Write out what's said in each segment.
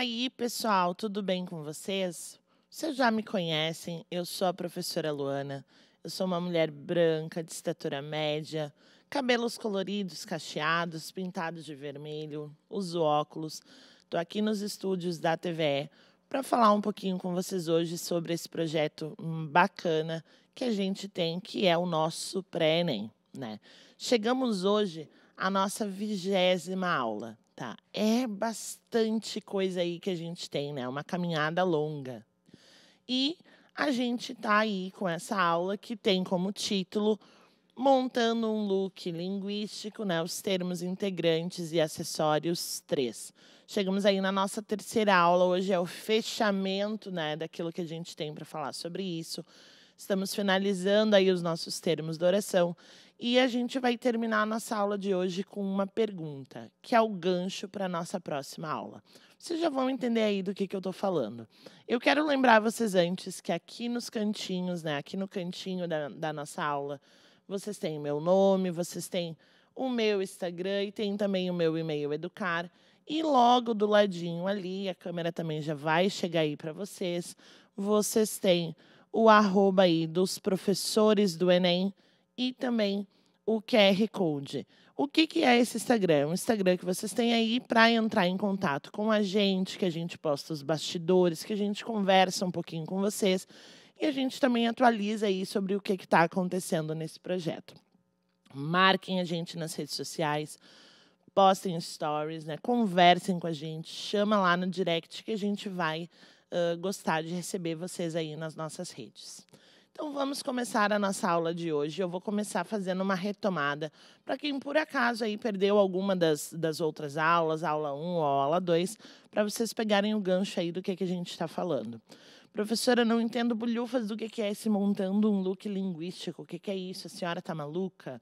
aí, pessoal, tudo bem com vocês? Vocês já me conhecem, eu sou a professora Luana. Eu sou uma mulher branca, de estatura média, cabelos coloridos, cacheados, pintados de vermelho, uso óculos. Estou aqui nos estúdios da TVE para falar um pouquinho com vocês hoje sobre esse projeto bacana que a gente tem, que é o nosso pré-ENEM. Né? Chegamos hoje à nossa vigésima aula. Tá. É bastante coisa aí que a gente tem, né? Uma caminhada longa. E a gente tá aí com essa aula que tem como título Montando um look linguístico, né? Os termos integrantes e acessórios 3. Chegamos aí na nossa terceira aula. Hoje é o fechamento, né, daquilo que a gente tem para falar sobre isso. Estamos finalizando aí os nossos termos da oração e a gente vai terminar a nossa aula de hoje com uma pergunta, que é o gancho para a nossa próxima aula. Vocês já vão entender aí do que, que eu estou falando. Eu quero lembrar vocês antes que aqui nos cantinhos, né, aqui no cantinho da, da nossa aula, vocês têm meu nome, vocês têm o meu Instagram e tem também o meu e-mail educar. E logo do ladinho ali, a câmera também já vai chegar aí para vocês, vocês têm o arroba aí dos professores do Enem e também o QR Code. O que, que é esse Instagram? O Instagram que vocês têm aí para entrar em contato com a gente, que a gente posta os bastidores, que a gente conversa um pouquinho com vocês e a gente também atualiza aí sobre o que está acontecendo nesse projeto. Marquem a gente nas redes sociais, postem stories, né? Conversem com a gente, chama lá no direct que a gente vai uh, gostar de receber vocês aí nas nossas redes. Então vamos começar a nossa aula de hoje. Eu vou começar fazendo uma retomada para quem por acaso aí perdeu alguma das, das outras aulas, aula 1 ou aula 2, para vocês pegarem o gancho aí do que, que a gente está falando. Professora, não entendo bolhufas do que, que é esse montando um look linguístico. O que, que é isso? A senhora está maluca?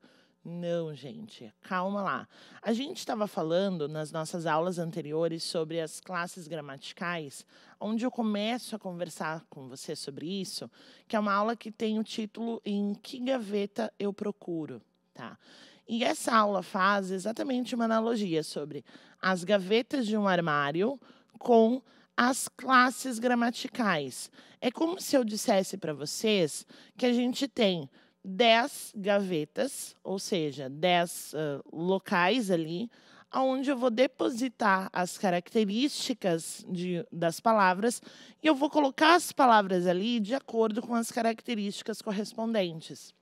Não, gente, calma lá. A gente estava falando nas nossas aulas anteriores sobre as classes gramaticais, onde eu começo a conversar com você sobre isso, que é uma aula que tem o título Em que gaveta eu procuro, tá? E essa aula faz exatamente uma analogia sobre as gavetas de um armário com as classes gramaticais. É como se eu dissesse para vocês que a gente tem 10 gavetas, ou seja, 10 uh, locais ali, onde eu vou depositar as características de, das palavras e eu vou colocar as palavras ali de acordo com as características correspondentes.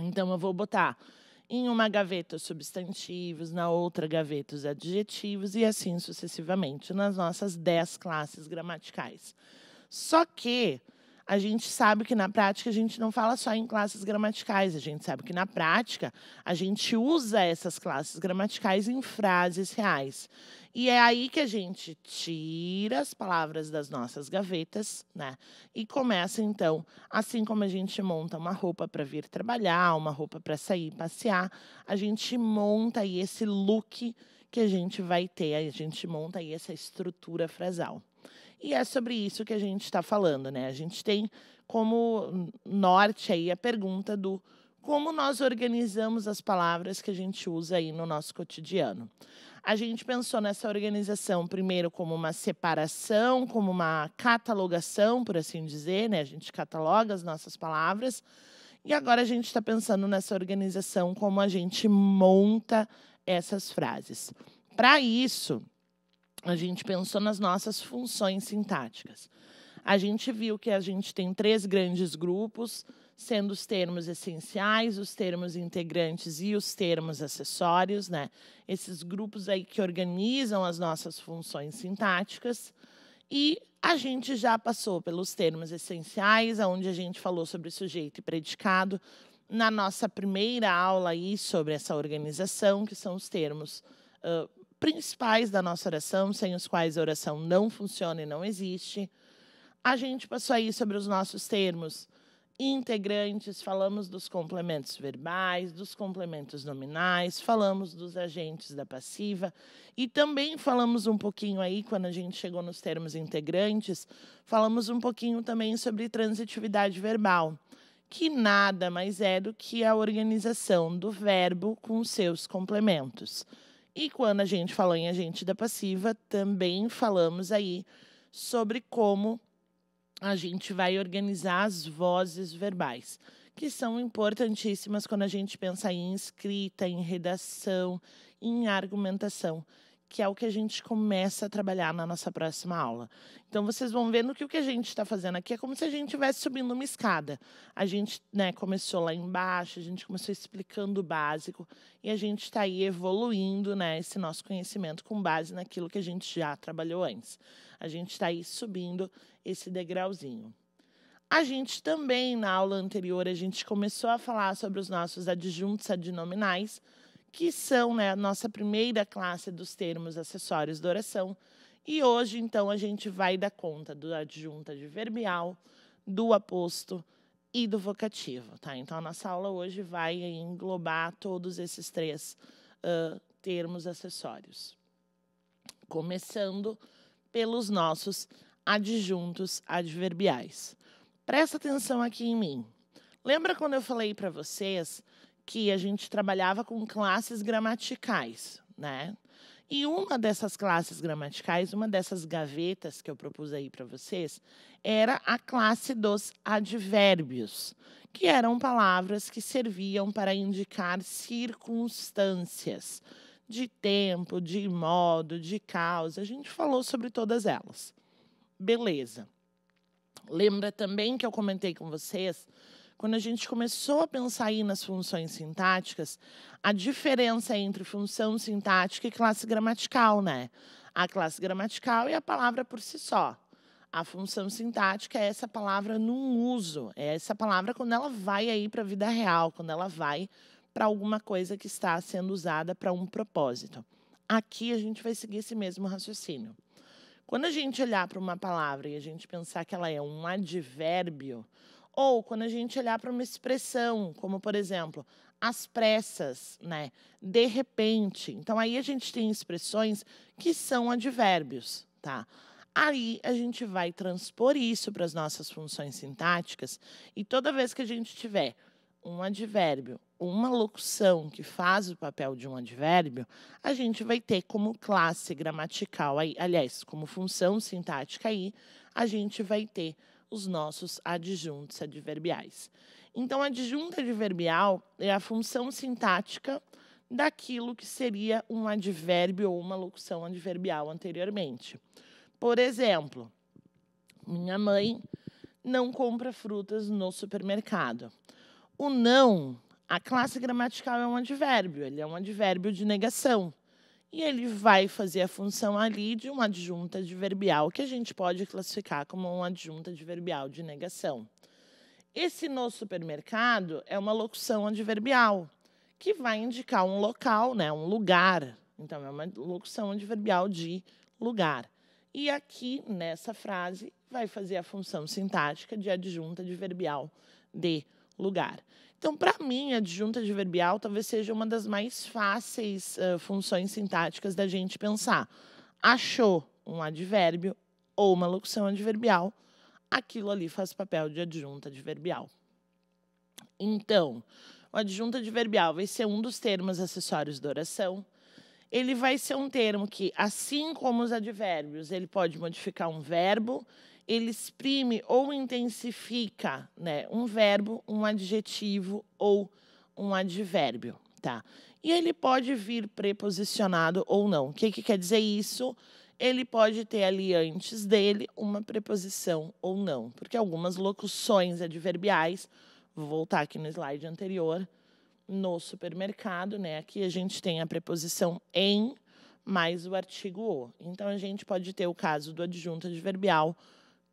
Então, eu vou botar em uma gaveta os substantivos, na outra gaveta os adjetivos e assim sucessivamente nas nossas 10 classes gramaticais. Só que a gente sabe que na prática a gente não fala só em classes gramaticais, a gente sabe que na prática a gente usa essas classes gramaticais em frases reais. E é aí que a gente tira as palavras das nossas gavetas, né? E começa então, assim como a gente monta uma roupa para vir trabalhar, uma roupa para sair passear, a gente monta aí esse look que a gente vai ter, a gente monta aí essa estrutura frasal. E é sobre isso que a gente está falando, né? A gente tem como norte aí a pergunta do como nós organizamos as palavras que a gente usa aí no nosso cotidiano. A gente pensou nessa organização primeiro como uma separação, como uma catalogação, por assim dizer, né? A gente cataloga as nossas palavras. E agora a gente está pensando nessa organização, como a gente monta essas frases. Para isso, a gente pensou nas nossas funções sintáticas. A gente viu que a gente tem três grandes grupos, sendo os termos essenciais, os termos integrantes e os termos acessórios, né? Esses grupos aí que organizam as nossas funções sintáticas. E a gente já passou pelos termos essenciais, onde a gente falou sobre sujeito e predicado, na nossa primeira aula aí sobre essa organização, que são os termos uh, principais da nossa oração, sem os quais a oração não funciona e não existe. A gente passou aí sobre os nossos termos integrantes, falamos dos complementos verbais, dos complementos nominais, falamos dos agentes da passiva e também falamos um pouquinho aí quando a gente chegou nos termos integrantes, falamos um pouquinho também sobre transitividade verbal, que nada mais é do que a organização do verbo com seus complementos. E quando a gente falou em agente da passiva, também falamos aí sobre como a gente vai organizar as vozes verbais, que são importantíssimas quando a gente pensa em escrita, em redação, em argumentação que é o que a gente começa a trabalhar na nossa próxima aula. Então vocês vão vendo que o que a gente está fazendo aqui é como se a gente estivesse subindo uma escada. A gente né, começou lá embaixo, a gente começou explicando o básico e a gente está aí evoluindo né, esse nosso conhecimento com base naquilo que a gente já trabalhou antes. A gente está aí subindo esse degrauzinho. A gente também, na aula anterior, a gente começou a falar sobre os nossos adjuntos adnominais, que são né, a nossa primeira classe dos termos acessórios da oração. E hoje, então, a gente vai dar conta do adjunto adverbial, do aposto e do vocativo. Tá? Então, a nossa aula hoje vai englobar todos esses três uh, termos acessórios. Começando pelos nossos adjuntos adverbiais. Presta atenção aqui em mim. Lembra quando eu falei para vocês que a gente trabalhava com classes gramaticais, né? E uma dessas classes gramaticais, uma dessas gavetas que eu propus aí para vocês, era a classe dos advérbios, que eram palavras que serviam para indicar circunstâncias de tempo, de modo, de causa. A gente falou sobre todas elas. Beleza. Lembra também que eu comentei com vocês quando a gente começou a pensar aí nas funções sintáticas, a diferença entre função sintática e classe gramatical, né? A classe gramatical é a palavra por si só. A função sintática é essa palavra num uso, é essa palavra quando ela vai aí para a vida real, quando ela vai para alguma coisa que está sendo usada para um propósito. Aqui a gente vai seguir esse mesmo raciocínio. Quando a gente olhar para uma palavra e a gente pensar que ela é um advérbio, ou quando a gente olhar para uma expressão, como por exemplo, às pressas, né? De repente. Então aí a gente tem expressões que são advérbios, tá? Aí a gente vai transpor isso para as nossas funções sintáticas e toda vez que a gente tiver um advérbio, uma locução que faz o papel de um advérbio, a gente vai ter como classe gramatical aí, aliás, como função sintática aí, a gente vai ter os nossos adjuntos adverbiais. Então, adjunto adverbial é a função sintática daquilo que seria um advérbio ou uma locução adverbial anteriormente. Por exemplo, minha mãe não compra frutas no supermercado. O não, a classe gramatical é um advérbio, ele é um advérbio de negação e ele vai fazer a função ali de uma adjunta adverbial, que a gente pode classificar como uma adjunta adverbial de negação. Esse no supermercado é uma locução adverbial, que vai indicar um local, né, um lugar. Então, é uma locução adverbial de lugar. E aqui, nessa frase, vai fazer a função sintática de adjunta adverbial de lugar. Então, para mim, a adjunta adverbial talvez seja uma das mais fáceis uh, funções sintáticas da gente pensar. Achou um advérbio ou uma locução adverbial, aquilo ali faz papel de adjunta adverbial. Então, o adjunta adverbial vai ser um dos termos acessórios da oração. Ele vai ser um termo que, assim como os advérbios, ele pode modificar um verbo, ele exprime ou intensifica né, um verbo, um adjetivo ou um advérbio. Tá? E ele pode vir preposicionado ou não. O que, que quer dizer isso? Ele pode ter ali antes dele uma preposição ou não, porque algumas locuções adverbiais, vou voltar aqui no slide anterior, no supermercado, né? Aqui a gente tem a preposição em mais o artigo o. Então a gente pode ter o caso do adjunto adverbial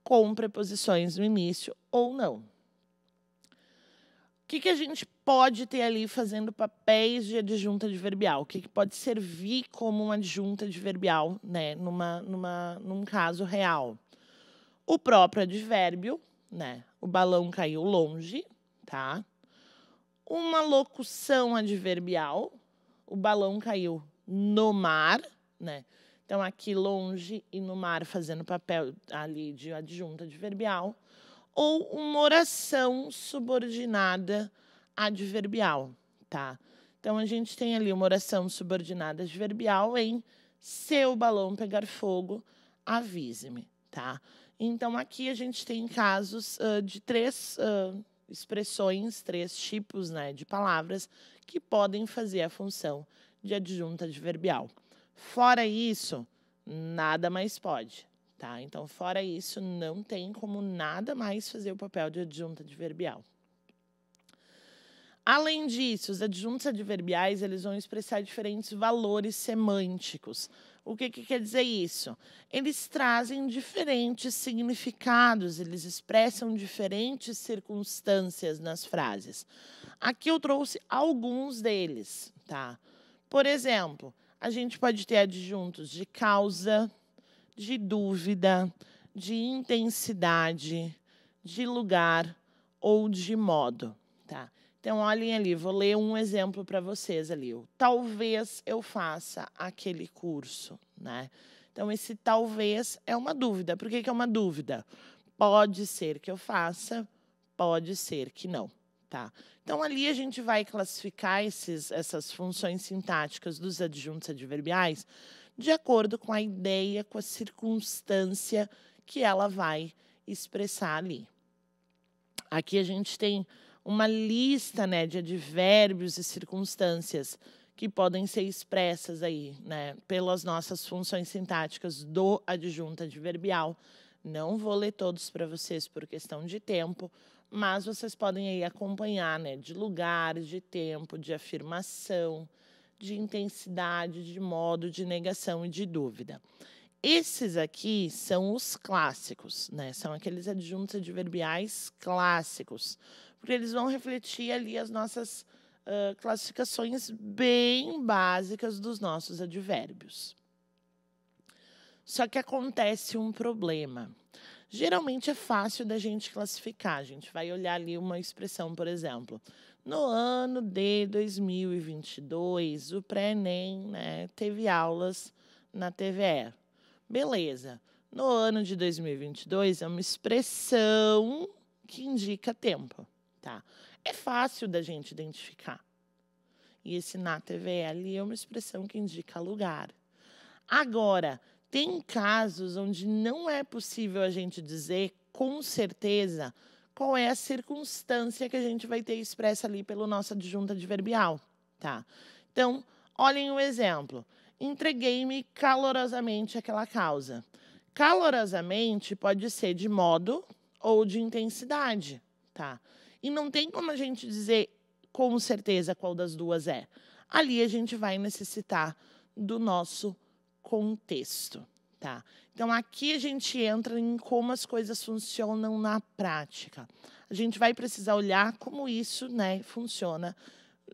com preposições no início ou não. O que, que a gente pode ter ali fazendo papéis de adjunta adverbial? O que, que pode servir como uma adjunta adverbial né, numa, numa, num caso real? O próprio advérbio, né? O balão caiu longe, tá? Uma locução adverbial, o balão caiu no mar, né? Então, aqui longe e no mar, fazendo papel ali de adjunta adverbial. Ou uma oração subordinada adverbial, tá? Então, a gente tem ali uma oração subordinada adverbial em seu balão pegar fogo, avise-me, tá? Então, aqui a gente tem casos uh, de três uh, expressões, três tipos né, de palavras que podem fazer a função de adjunta adverbial. Fora isso, nada mais pode, tá? Então, fora isso, não tem como nada mais fazer o papel de adjunto adverbial. Além disso, os adjuntos adverbiais eles vão expressar diferentes valores semânticos. O que, que, quer dizer isso? Eles trazem diferentes significados, eles expressam diferentes circunstâncias nas frases. Aqui eu trouxe alguns deles, tá? Por exemplo, a gente pode ter adjuntos de causa, de dúvida, de intensidade, de lugar ou de modo, tá? Então olhem ali, vou ler um exemplo para vocês ali. talvez eu faça aquele curso, né? Então esse talvez é uma dúvida. Por que, que é uma dúvida? Pode ser que eu faça, pode ser que não. Tá. Então, ali a gente vai classificar esses, essas funções sintáticas dos adjuntos adverbiais de acordo com a ideia, com a circunstância que ela vai expressar ali. Aqui a gente tem uma lista né, de advérbios e circunstâncias que podem ser expressas aí, né, pelas nossas funções sintáticas do adjunto adverbial. Não vou ler todos para vocês por questão de tempo, mas vocês podem aí acompanhar, né, de lugares, de tempo, de afirmação, de intensidade, de modo, de negação e de dúvida. Esses aqui são os clássicos, né? São aqueles adjuntos adverbiais clássicos, porque eles vão refletir ali as nossas uh, classificações bem básicas dos nossos advérbios. Só que acontece um problema Geralmente é fácil da gente classificar. A gente vai olhar ali uma expressão, por exemplo. No ano de 2022, o pré-ENEM né, teve aulas na TVE. Beleza. No ano de 2022 é uma expressão que indica tempo, tá? É fácil da gente identificar. E esse na TVE ali é uma expressão que indica lugar. Agora, tem casos onde não é possível a gente dizer com certeza qual é a circunstância que a gente vai ter expressa ali pelo nosso adjunto adverbial, tá? Então, olhem o exemplo. Entreguei-me calorosamente àquela causa. Calorosamente pode ser de modo ou de intensidade, tá? E não tem como a gente dizer com certeza qual das duas é. Ali a gente vai necessitar do nosso contexto. Tá? Então, aqui a gente entra em como as coisas funcionam na prática. A gente vai precisar olhar como isso né, funciona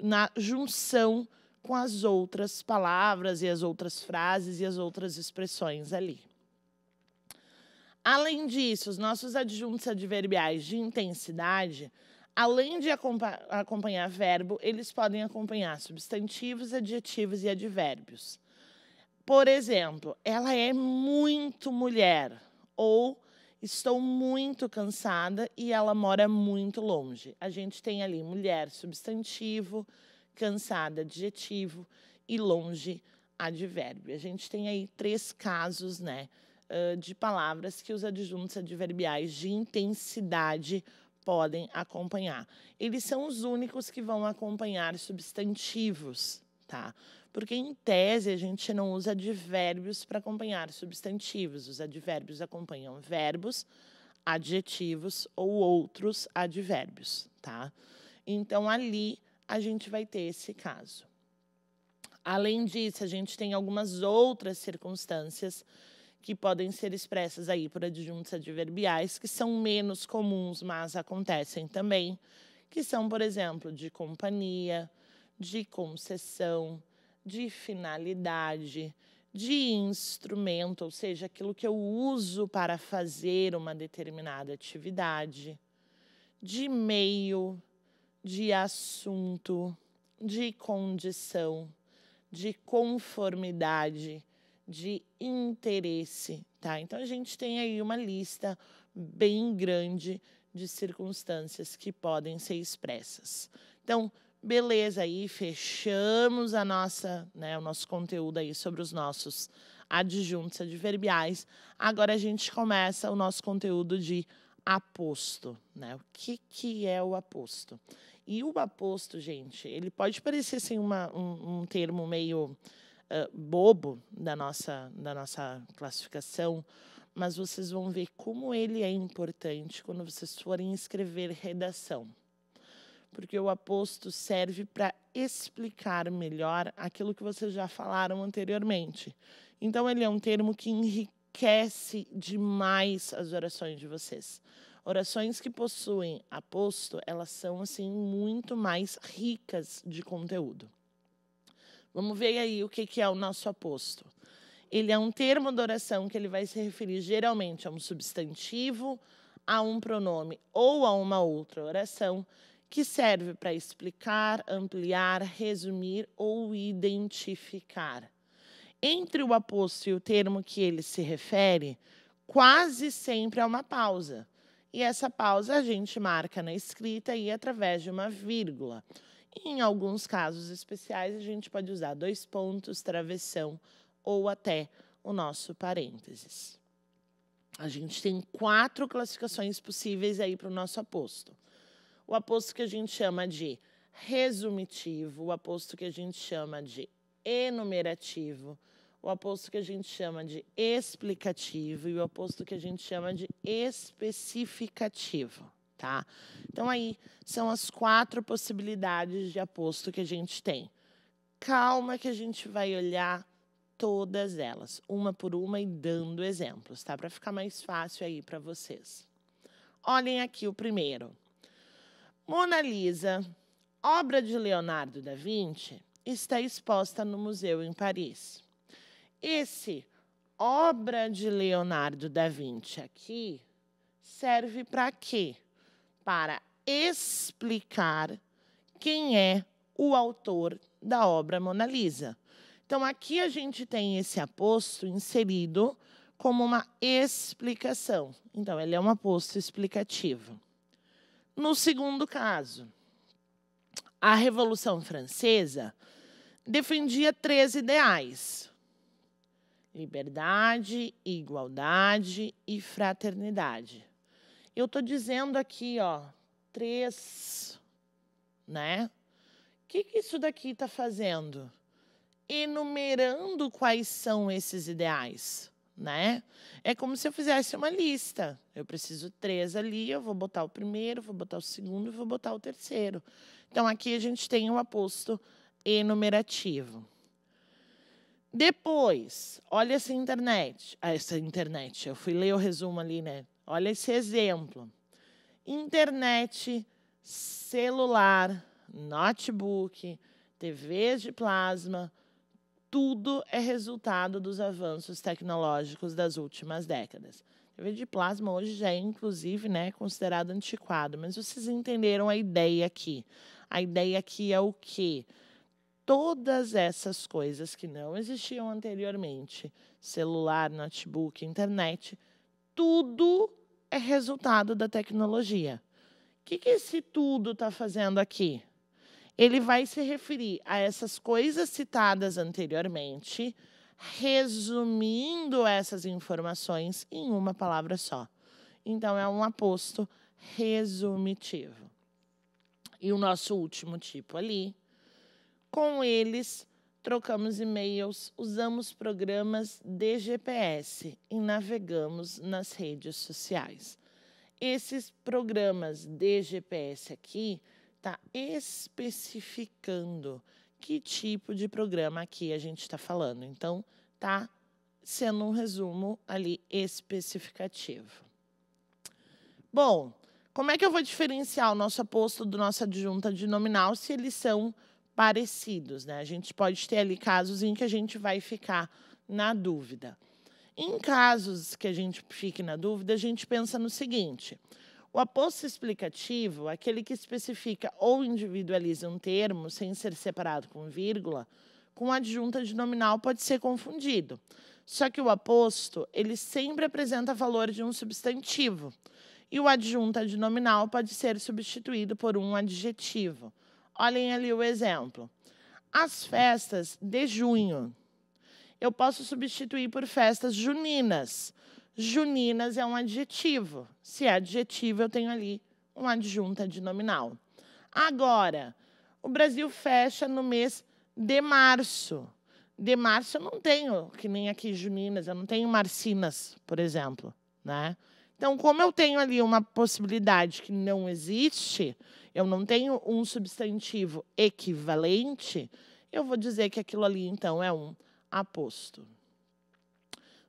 na junção com as outras palavras e as outras frases e as outras expressões ali. Além disso, os nossos adjuntos adverbiais de intensidade, além de acompanhar verbo, eles podem acompanhar substantivos, adjetivos e advérbios. Por exemplo, ela é muito mulher ou estou muito cansada e ela mora muito longe. A gente tem ali mulher substantivo, cansada adjetivo e longe advérbio. A gente tem aí três casos, né, de palavras que os adjuntos adverbiais de intensidade podem acompanhar. Eles são os únicos que vão acompanhar substantivos, tá? porque, em tese, a gente não usa advérbios para acompanhar substantivos. Os advérbios acompanham verbos, adjetivos ou outros advérbios, tá? Então, ali a gente vai ter esse caso. Além disso, a gente tem algumas outras circunstâncias que podem ser expressas aí por adjuntos adverbiais, que são menos comuns, mas acontecem também, que são, por exemplo, de companhia, de concessão, de finalidade, de instrumento, ou seja, aquilo que eu uso para fazer uma determinada atividade, de meio, de assunto, de condição, de conformidade, de interesse, tá? Então a gente tem aí uma lista bem grande de circunstâncias que podem ser expressas. Então, Beleza, aí fechamos a nossa, né, o nosso conteúdo aí sobre os nossos adjuntos adverbiais. Agora a gente começa o nosso conteúdo de aposto, né? O que, que é o aposto? E o aposto, gente, ele pode parecer assim, uma, um, um termo meio uh, bobo da nossa, da nossa classificação, mas vocês vão ver como ele é importante quando vocês forem escrever redação porque o aposto serve para explicar melhor aquilo que vocês já falaram anteriormente. Então, ele é um termo que enriquece demais as orações de vocês. Orações que possuem aposto, elas são assim muito mais ricas de conteúdo. Vamos ver aí o que é o nosso aposto. Ele é um termo de oração que ele vai se referir geralmente a um substantivo, a um pronome ou a uma outra oração que serve para explicar, ampliar, resumir ou identificar. Entre o aposto e o termo que ele se refere, quase sempre há uma pausa. E essa pausa a gente marca na escrita e através de uma vírgula. Em alguns casos especiais, a gente pode usar dois pontos, travessão ou até o nosso parênteses. A gente tem quatro classificações possíveis aí para o nosso aposto o aposto que a gente chama de resumitivo, o aposto que a gente chama de enumerativo, o aposto que a gente chama de explicativo e o aposto que a gente chama de especificativo, tá? Então aí são as quatro possibilidades de aposto que a gente tem. Calma que a gente vai olhar todas elas, uma por uma e dando exemplos, tá? Para ficar mais fácil aí para vocês. Olhem aqui o primeiro. Mona Lisa, obra de Leonardo da Vinci, está exposta no museu em Paris. Esse obra de Leonardo da Vinci aqui serve para quê? Para explicar quem é o autor da obra Mona Lisa. Então, aqui a gente tem esse aposto inserido como uma explicação. Então, ele é um aposto explicativo. No segundo caso, a Revolução Francesa defendia três ideais: liberdade, igualdade e fraternidade. Eu estou dizendo aqui, ó, três, né? O que, que isso daqui está fazendo? Enumerando quais são esses ideais né? É como se eu fizesse uma lista. Eu preciso três ali, eu vou botar o primeiro, vou botar o segundo, e vou botar o terceiro. Então aqui a gente tem um aposto enumerativo. Depois, olha essa internet, ah, essa internet. Eu fui ler o resumo ali, né? Olha esse exemplo. Internet, celular, notebook, TVs de plasma, tudo é resultado dos avanços tecnológicos das últimas décadas. A TV de plasma hoje já é, inclusive, né, considerado antiquado, mas vocês entenderam a ideia aqui. A ideia aqui é o quê? Todas essas coisas que não existiam anteriormente, celular, notebook, internet, tudo é resultado da tecnologia. O que, que esse tudo está fazendo aqui? ele vai se referir a essas coisas citadas anteriormente, resumindo essas informações em uma palavra só. Então, é um aposto resumitivo. E o nosso último tipo ali, com eles trocamos e-mails, usamos programas de GPS e navegamos nas redes sociais. Esses programas de GPS aqui está especificando que tipo de programa aqui a gente está falando. Então, tá sendo um resumo ali especificativo. Bom, como é que eu vou diferenciar o nosso aposto do nosso adjunta de nominal se eles são parecidos? Né? A gente pode ter ali casos em que a gente vai ficar na dúvida. Em casos que a gente fique na dúvida, a gente pensa no seguinte: o aposto explicativo, é aquele que especifica ou individualiza um termo sem ser separado com vírgula, com adjunta de nominal pode ser confundido. Só que o aposto, ele sempre apresenta valor de um substantivo. E o adjunta de nominal pode ser substituído por um adjetivo. Olhem ali o exemplo. As festas de junho. Eu posso substituir por festas juninas, Juninas é um adjetivo. Se é adjetivo, eu tenho ali uma adjunta de nominal. Agora, o Brasil fecha no mês de março. De março eu não tenho, que nem aqui Juninas, eu não tenho Marcinas, por exemplo. Né? Então, como eu tenho ali uma possibilidade que não existe, eu não tenho um substantivo equivalente, eu vou dizer que aquilo ali, então, é um aposto.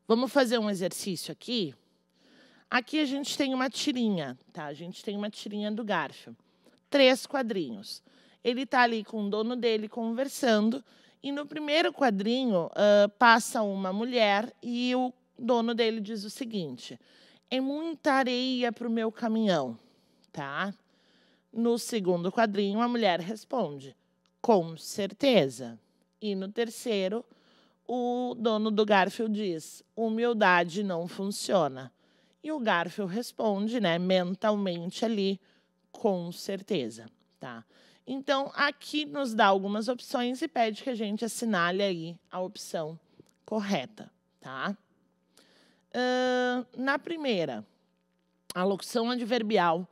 Vamos fazer um exercício aqui? Aqui a gente tem uma tirinha, tá? A gente tem uma tirinha do Garfield. Três quadrinhos. Ele está ali com o dono dele conversando. E no primeiro quadrinho uh, passa uma mulher e o dono dele diz o seguinte: é muita areia para o meu caminhão, tá? No segundo quadrinho a mulher responde: com certeza. E no terceiro o dono do Garfield diz: humildade não funciona. E o Garfield responde, né, mentalmente ali, com certeza, tá? Então, aqui nos dá algumas opções e pede que a gente assinale aí a opção correta, tá? Uh, na primeira, a locução adverbial,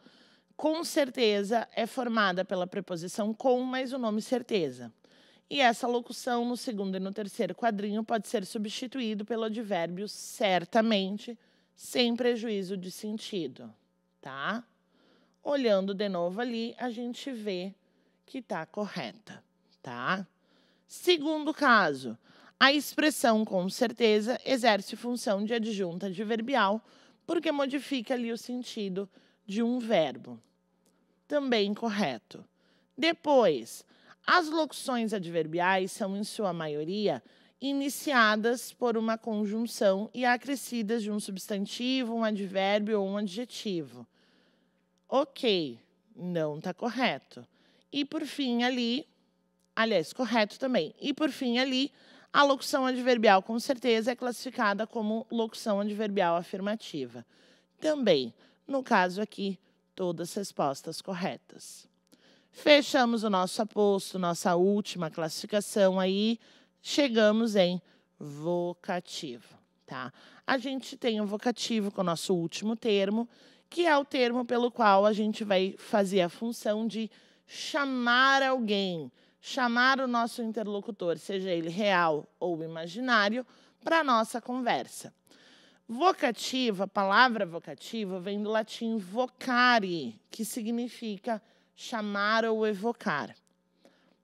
com certeza, é formada pela preposição com mais o nome certeza. E essa locução no segundo e no terceiro quadrinho pode ser substituído pelo advérbio certamente, sem prejuízo de sentido, tá? Olhando de novo ali, a gente vê que está correta, tá? Segundo caso, a expressão com certeza exerce função de adjunta adverbial, porque modifica ali o sentido de um verbo. Também correto. Depois, as locuções adverbiais são, em sua maioria, iniciadas por uma conjunção e acrescidas de um substantivo, um advérbio ou um adjetivo. Ok, não está correto. E por fim ali, aliás, correto também. E por fim ali, a locução adverbial com certeza é classificada como locução adverbial afirmativa. Também, no caso aqui, todas respostas corretas. Fechamos o nosso aposto, nossa última classificação aí, chegamos em vocativo, tá? A gente tem o vocativo com o nosso último termo, que é o termo pelo qual a gente vai fazer a função de chamar alguém, chamar o nosso interlocutor, seja ele real ou imaginário, para a nossa conversa. Vocativa, a palavra vocativa vem do latim vocare, que significa chamar ou evocar.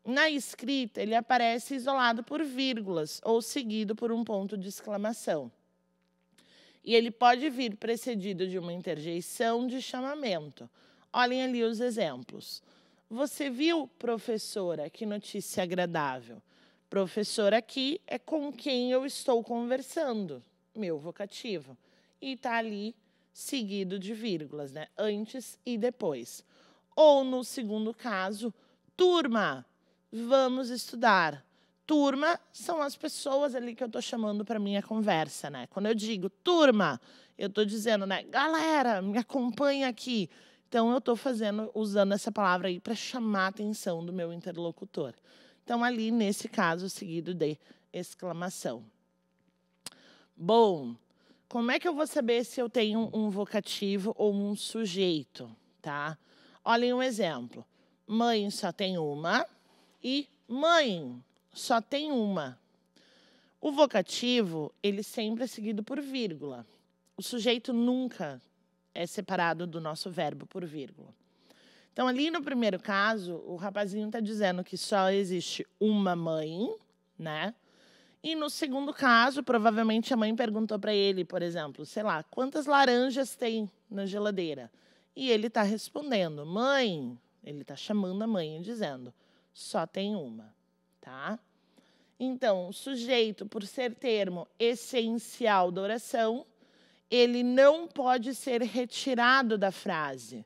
Na escrita, ele aparece isolado por vírgulas ou seguido por um ponto de exclamação. E ele pode vir precedido de uma interjeição de chamamento. Olhem ali os exemplos. Você viu, professora, que notícia agradável. Professor aqui é com quem eu estou conversando, meu vocativo. E está ali seguido de vírgulas, né? Antes e depois. Ou no segundo caso, turma, vamos estudar. Turma são as pessoas ali que eu estou chamando para minha conversa, né? Quando eu digo turma, eu estou dizendo, né? Galera, me acompanha aqui. Então eu estou fazendo, usando essa palavra aí para chamar a atenção do meu interlocutor. Então ali nesse caso seguido de exclamação. Bom, como é que eu vou saber se eu tenho um vocativo ou um sujeito, tá? Olhem um exemplo. Mãe só tem uma e mãe só tem uma. O vocativo, ele sempre é seguido por vírgula. O sujeito nunca é separado do nosso verbo por vírgula. Então, ali no primeiro caso, o rapazinho está dizendo que só existe uma mãe, né? E no segundo caso, provavelmente a mãe perguntou para ele, por exemplo, sei lá, quantas laranjas tem na geladeira? E ele está respondendo: Mãe, ele está chamando a mãe e dizendo: Só tem uma, tá? Então, o sujeito, por ser termo essencial da oração, ele não pode ser retirado da frase,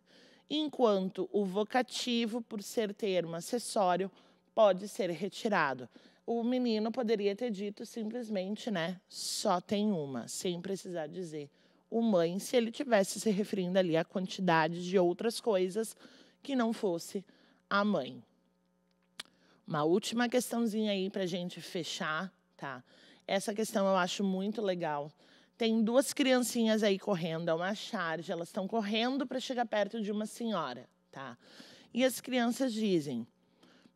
enquanto o vocativo, por ser termo acessório, pode ser retirado. O menino poderia ter dito simplesmente, né? Só tem uma, sem precisar dizer o mãe se ele tivesse se referindo ali à quantidade de outras coisas que não fosse a mãe. Uma última questãozinha aí para a gente fechar, tá? Essa questão eu acho muito legal. Tem duas criancinhas aí correndo, é uma charge, elas estão correndo para chegar perto de uma senhora, tá? E as crianças dizem: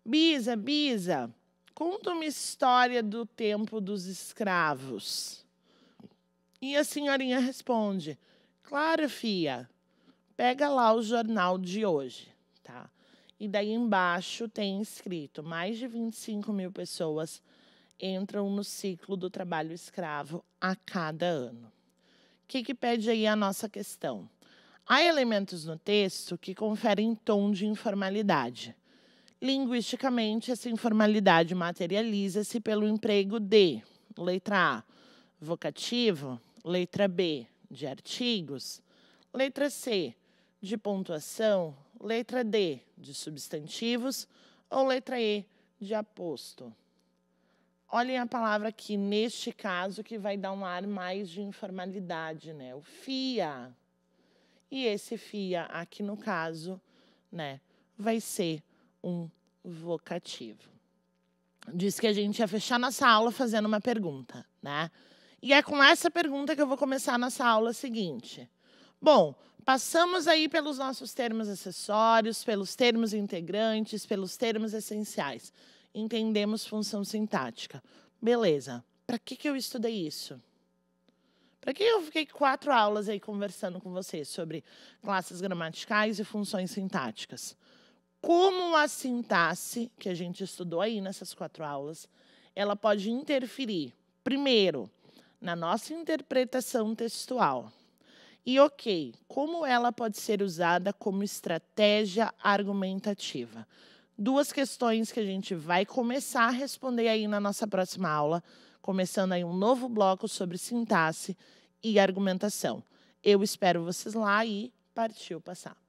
Bisa, Bisa, conta uma história do tempo dos escravos. E a senhorinha responde: Claro, fia, pega lá o jornal de hoje, tá? E daí embaixo tem escrito: mais de 25 mil pessoas entram no ciclo do trabalho escravo a cada ano. O que, que pede aí a nossa questão? Há elementos no texto que conferem tom de informalidade. Linguisticamente, essa informalidade materializa-se pelo emprego de, letra A, vocativo, Letra B, de artigos. Letra C, de pontuação. Letra D, de substantivos. Ou letra E, de aposto. Olhem a palavra aqui, neste caso, que vai dar um ar mais de informalidade, né? O FIA. E esse FIA, aqui no caso, né, vai ser um vocativo. Diz que a gente ia fechar nossa aula fazendo uma pergunta, né? E é com essa pergunta que eu vou começar nossa aula seguinte. Bom, passamos aí pelos nossos termos acessórios, pelos termos integrantes, pelos termos essenciais. Entendemos função sintática. Beleza. Para que, que eu estudei isso? Para que eu fiquei quatro aulas aí conversando com vocês sobre classes gramaticais e funções sintáticas? Como a sintaxe, que a gente estudou aí nessas quatro aulas, ela pode interferir, primeiro, na nossa interpretação textual. E ok, como ela pode ser usada como estratégia argumentativa? Duas questões que a gente vai começar a responder aí na nossa próxima aula, começando aí um novo bloco sobre sintaxe e argumentação. Eu espero vocês lá e partiu passar.